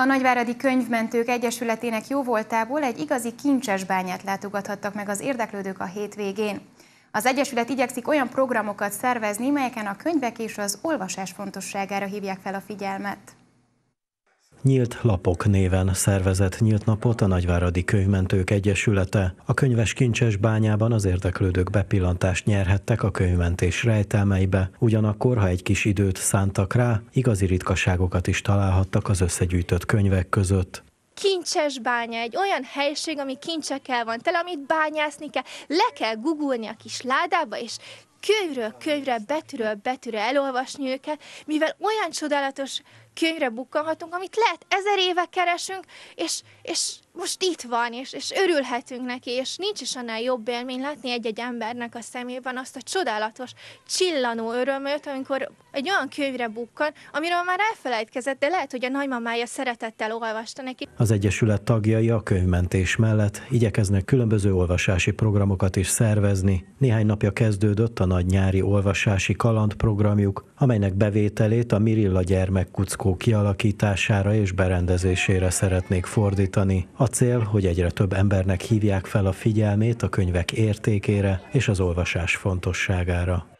A Nagyváradi Könyvmentők Egyesületének jóvoltából egy igazi kincses bányát látogathattak meg az érdeklődők a hétvégén. Az Egyesület igyekszik olyan programokat szervezni, melyeken a könyvek és az olvasás fontosságára hívják fel a figyelmet. Nyílt Lapok néven szervezett nyílt napot a Nagyváradi Könyvmentők Egyesülete. A könyves kincses bányában az érdeklődők bepillantást nyerhettek a könyvmentés rejtelmeibe, ugyanakkor, ha egy kis időt szántak rá, igazi ritkaságokat is találhattak az összegyűjtött könyvek között kincses bánya, egy olyan helység, ami kincsekkel van tele, amit bányászni kell, le kell gugulni a kis ládába, és könyvről könyvre, betűről betűre elolvasni őket, mivel olyan csodálatos könyvre bukkanhatunk, amit lehet ezer éve keresünk, és, és most itt van, és, és örülhetünk neki, és nincs is annál jobb élmény látni egy-egy embernek a szemében azt a csodálatos, csillanó örömöt, amikor egy olyan könyvre bukkan, amiről már elfelejtkezett, de lehet, hogy a nagymamája szeretettel olvasta neki. Az Egyesület tagjai a könyvmentés mellett igyekeznek különböző olvasási programokat is szervezni. Néhány napja kezdődött a nagy nyári olvasási kaland programjuk, amelynek bevételét a Mirilla Kuckó lakó kialakítására és berendezésére szeretnék fordítani. A cél, hogy egyre több embernek hívják fel a figyelmét a könyvek értékére és az olvasás fontosságára.